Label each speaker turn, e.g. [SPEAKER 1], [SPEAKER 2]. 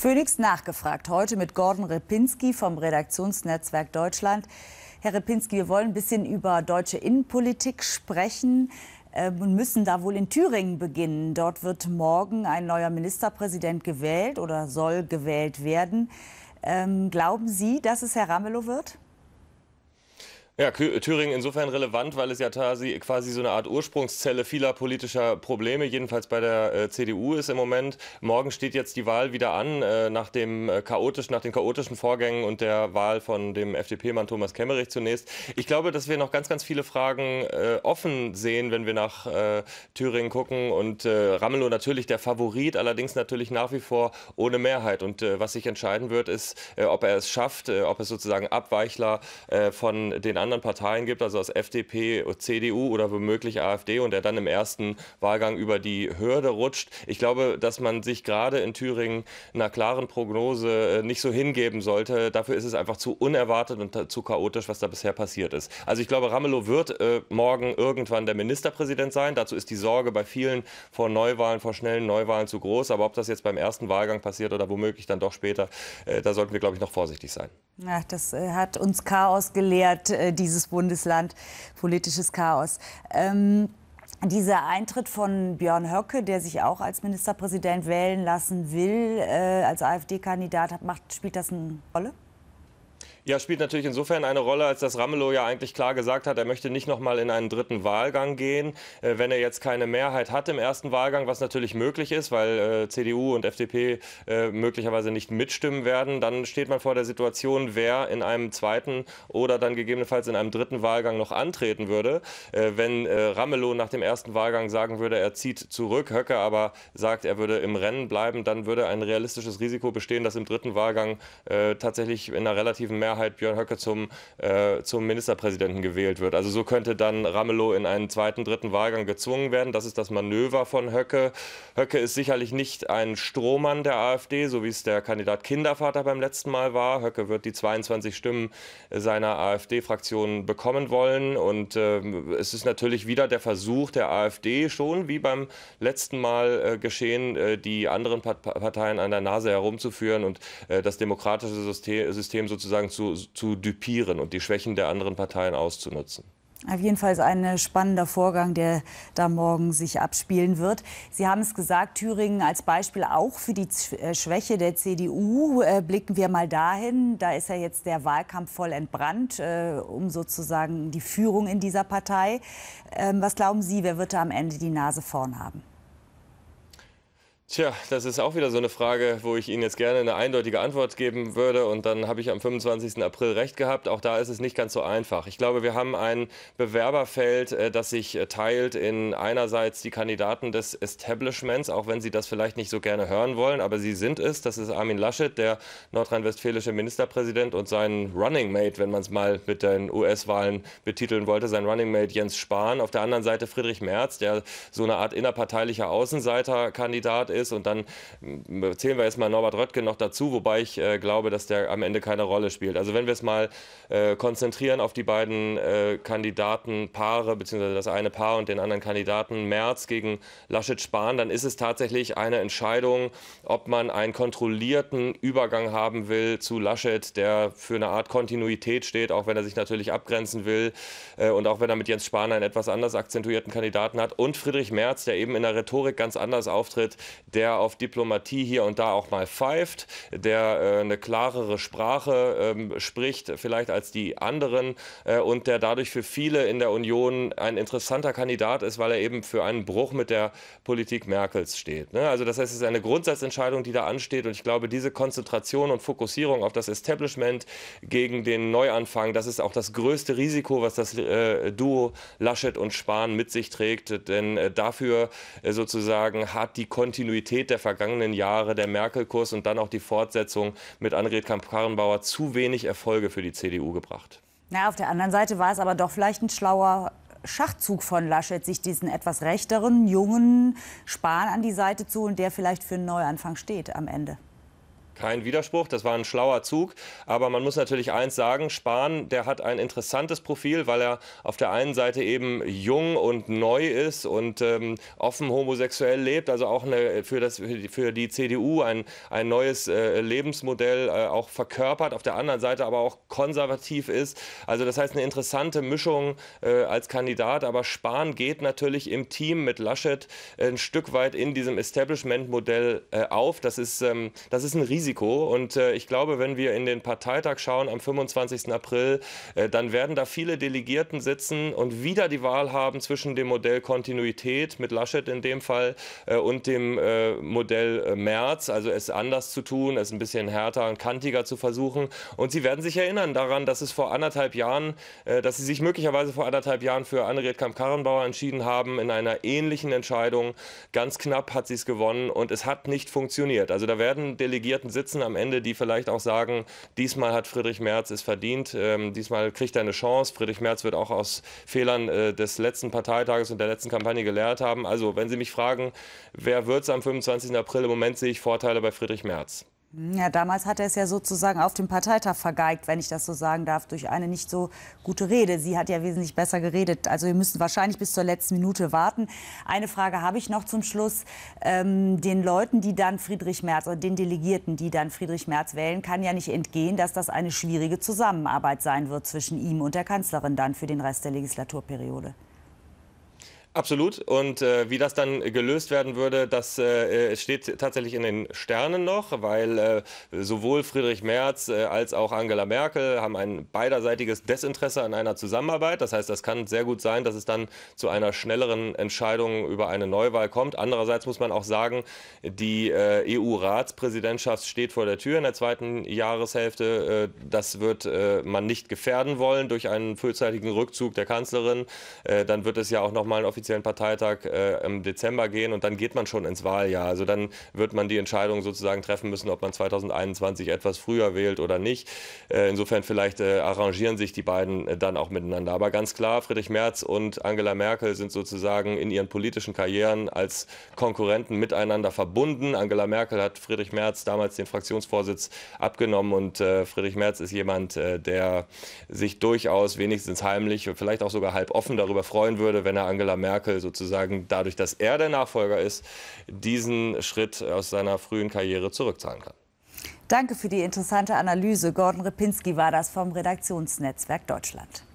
[SPEAKER 1] Phoenix nachgefragt, heute mit Gordon Repinski vom Redaktionsnetzwerk Deutschland. Herr Repinski, wir wollen ein bisschen über deutsche Innenpolitik sprechen ähm, und müssen da wohl in Thüringen beginnen. Dort wird morgen ein neuer Ministerpräsident gewählt oder soll gewählt werden. Ähm, glauben Sie, dass es Herr Ramelow wird?
[SPEAKER 2] Ja, Thüringen insofern relevant, weil es ja quasi so eine Art Ursprungszelle vieler politischer Probleme, jedenfalls bei der äh, CDU ist im Moment. Morgen steht jetzt die Wahl wieder an, äh, nach, dem, äh, chaotisch, nach den chaotischen Vorgängen und der Wahl von dem FDP-Mann Thomas Kemmerich zunächst. Ich glaube, dass wir noch ganz, ganz viele Fragen äh, offen sehen, wenn wir nach äh, Thüringen gucken. Und äh, Ramelow natürlich der Favorit, allerdings natürlich nach wie vor ohne Mehrheit. Und was sich entscheiden wird, ist, ob er es schafft, ob es sozusagen Abweichler von den anderen anderen Parteien gibt, also aus FDP, CDU oder womöglich AfD und der dann im ersten Wahlgang über die Hürde rutscht. Ich glaube, dass man sich gerade in Thüringen einer klaren Prognose äh, nicht so hingeben sollte. Dafür ist es einfach zu unerwartet und zu chaotisch, was da bisher passiert ist. Also ich glaube, Ramelow wird äh, morgen irgendwann der Ministerpräsident sein. Dazu ist die Sorge bei vielen vor Neuwahlen, vor schnellen Neuwahlen zu groß. Aber ob das jetzt beim ersten Wahlgang passiert oder womöglich dann doch später, äh, da sollten wir, glaube ich, noch vorsichtig sein.
[SPEAKER 1] Ach, das äh, hat uns Chaos gelehrt. Äh, die dieses Bundesland, politisches Chaos. Ähm, dieser Eintritt von Björn Höcke, der sich auch als Ministerpräsident wählen lassen will, äh, als AfD-Kandidat, spielt das eine Rolle?
[SPEAKER 2] Ja, spielt natürlich insofern eine Rolle, als dass Ramelow ja eigentlich klar gesagt hat, er möchte nicht nochmal in einen dritten Wahlgang gehen. Äh, wenn er jetzt keine Mehrheit hat im ersten Wahlgang, was natürlich möglich ist, weil äh, CDU und FDP äh, möglicherweise nicht mitstimmen werden, dann steht man vor der Situation, wer in einem zweiten oder dann gegebenenfalls in einem dritten Wahlgang noch antreten würde. Äh, wenn äh, Ramelow nach dem ersten Wahlgang sagen würde, er zieht zurück, Höcke aber sagt, er würde im Rennen bleiben, dann würde ein realistisches Risiko bestehen, dass im dritten Wahlgang äh, tatsächlich in einer relativen Mehrheit Mehrheit Björn Höcke zum, äh, zum Ministerpräsidenten gewählt wird. Also so könnte dann Ramelow in einen zweiten, dritten Wahlgang gezwungen werden. Das ist das Manöver von Höcke. Höcke ist sicherlich nicht ein Strohmann der AfD, so wie es der Kandidat Kindervater beim letzten Mal war. Höcke wird die 22 Stimmen seiner AfD-Fraktion bekommen wollen. Und äh, es ist natürlich wieder der Versuch der AfD, schon wie beim letzten Mal äh, geschehen, äh, die anderen Parteien an der Nase herumzuführen und äh, das demokratische System, System sozusagen zu zu, zu düpieren und die Schwächen der anderen Parteien auszunutzen.
[SPEAKER 1] Auf jeden Fall ist ein spannender Vorgang, der da morgen sich abspielen wird. Sie haben es gesagt, Thüringen als Beispiel auch für die äh, Schwäche der CDU. Äh, blicken wir mal dahin. Da ist ja jetzt der Wahlkampf voll entbrannt, äh, um sozusagen die Führung in dieser Partei. Ähm, was glauben Sie, wer wird da am Ende die Nase vorn haben?
[SPEAKER 2] Tja, das ist auch wieder so eine Frage, wo ich Ihnen jetzt gerne eine eindeutige Antwort geben würde. Und dann habe ich am 25. April recht gehabt. Auch da ist es nicht ganz so einfach. Ich glaube, wir haben ein Bewerberfeld, äh, das sich äh, teilt in einerseits die Kandidaten des Establishments, auch wenn Sie das vielleicht nicht so gerne hören wollen, aber Sie sind es. Das ist Armin Laschet, der nordrhein-westfälische Ministerpräsident und sein Running Mate, wenn man es mal mit den US-Wahlen betiteln wollte, sein Running Mate Jens Spahn. Auf der anderen Seite Friedrich Merz, der so eine Art innerparteilicher Außenseiterkandidat ist ist. Und dann mm, zählen wir jetzt mal Norbert Röttgen noch dazu, wobei ich äh, glaube, dass der am Ende keine Rolle spielt. Also wenn wir es mal äh, konzentrieren auf die beiden äh, Kandidatenpaare, beziehungsweise das eine Paar und den anderen Kandidaten Merz gegen Laschet Spahn, dann ist es tatsächlich eine Entscheidung, ob man einen kontrollierten Übergang haben will zu Laschet, der für eine Art Kontinuität steht, auch wenn er sich natürlich abgrenzen will äh, und auch wenn er mit Jens Spahn einen etwas anders akzentuierten Kandidaten hat und Friedrich Merz, der eben in der Rhetorik ganz anders auftritt, der auf Diplomatie hier und da auch mal pfeift, der äh, eine klarere Sprache äh, spricht, vielleicht als die anderen äh, und der dadurch für viele in der Union ein interessanter Kandidat ist, weil er eben für einen Bruch mit der Politik Merkels steht. Ne? Also das heißt, es ist eine Grundsatzentscheidung, die da ansteht und ich glaube, diese Konzentration und Fokussierung auf das Establishment gegen den Neuanfang, das ist auch das größte Risiko, was das äh, Duo Laschet und Spahn mit sich trägt, denn äh, dafür äh, sozusagen hat die Kontinuität Kontinuität der vergangenen Jahre, der Merkel-Kurs und dann auch die Fortsetzung mit Annegret kamp karrenbauer zu wenig Erfolge für die CDU gebracht.
[SPEAKER 1] Na, auf der anderen Seite war es aber doch vielleicht ein schlauer Schachzug von Laschet, sich diesen etwas rechteren, jungen Spahn an die Seite zu holen, der vielleicht für einen Neuanfang steht am Ende.
[SPEAKER 2] Kein Widerspruch, das war ein schlauer Zug. Aber man muss natürlich eins sagen, Spahn, der hat ein interessantes Profil, weil er auf der einen Seite eben jung und neu ist und ähm, offen homosexuell lebt, also auch eine, für, das, für die CDU ein, ein neues äh, Lebensmodell äh, auch verkörpert, auf der anderen Seite aber auch konservativ ist. Also das heißt eine interessante Mischung äh, als Kandidat, aber Spahn geht natürlich im Team mit Laschet ein Stück weit in diesem Establishment-Modell äh, auf. Das ist, ähm, das ist ein Risiko. Risiko. Und äh, ich glaube, wenn wir in den Parteitag schauen am 25. April, äh, dann werden da viele Delegierten sitzen und wieder die Wahl haben zwischen dem Modell Kontinuität mit Laschet in dem Fall äh, und dem äh, Modell äh, März, also es anders zu tun, es ein bisschen härter und kantiger zu versuchen. Und sie werden sich erinnern daran, dass es vor anderthalb Jahren, äh, dass sie sich möglicherweise vor anderthalb Jahren für Annegret Kamp-Karrenbauer entschieden haben in einer ähnlichen Entscheidung. Ganz knapp hat sie es gewonnen und es hat nicht funktioniert. Also da werden Delegierten sitzen am Ende, die vielleicht auch sagen, diesmal hat Friedrich Merz es verdient, ähm, diesmal kriegt er eine Chance. Friedrich Merz wird auch aus Fehlern äh, des letzten Parteitages und der letzten Kampagne gelehrt haben. Also wenn Sie mich fragen, wer wird es am 25. April, im Moment sehe ich Vorteile bei Friedrich Merz.
[SPEAKER 1] Ja, damals hat er es ja sozusagen auf dem Parteitag vergeigt, wenn ich das so sagen darf, durch eine nicht so gute Rede. Sie hat ja wesentlich besser geredet. Also wir müssen wahrscheinlich bis zur letzten Minute warten. Eine Frage habe ich noch zum Schluss. Ähm, den Leuten, die dann Friedrich Merz oder den Delegierten, die dann Friedrich Merz wählen, kann ja nicht entgehen, dass das eine schwierige Zusammenarbeit sein wird zwischen ihm und der Kanzlerin dann für den Rest der Legislaturperiode.
[SPEAKER 2] Absolut. Und äh, wie das dann gelöst werden würde, das äh, äh, steht tatsächlich in den Sternen noch, weil äh, sowohl Friedrich Merz äh, als auch Angela Merkel haben ein beiderseitiges Desinteresse an einer Zusammenarbeit. Das heißt, das kann sehr gut sein, dass es dann zu einer schnelleren Entscheidung über eine Neuwahl kommt. Andererseits muss man auch sagen, die äh, EU-Ratspräsidentschaft steht vor der Tür in der zweiten Jahreshälfte. das wird man nicht gefährden wollen durch einen frühzeitigen Rückzug der Kanzlerin. dann wird es ja auch nochmal ein offizielles offiziellen Parteitag äh, im Dezember gehen und dann geht man schon ins Wahljahr. Also dann wird man die Entscheidung sozusagen treffen müssen, ob man 2021 etwas früher wählt oder nicht. Äh, insofern vielleicht äh, arrangieren sich die beiden äh, dann auch miteinander. Aber ganz klar, Friedrich Merz und Angela Merkel sind sozusagen in ihren politischen Karrieren als Konkurrenten miteinander verbunden. Angela Merkel hat Friedrich Merz damals den Fraktionsvorsitz abgenommen und äh, Friedrich Merz ist jemand, äh, der sich durchaus wenigstens heimlich, vielleicht auch sogar halb offen darüber freuen würde, wenn er Angela Merkel Merkel sozusagen dadurch, dass er der Nachfolger ist, diesen Schritt aus seiner frühen Karriere zurückzahlen kann.
[SPEAKER 1] Danke für die interessante Analyse. Gordon Ripinski war das vom Redaktionsnetzwerk Deutschland.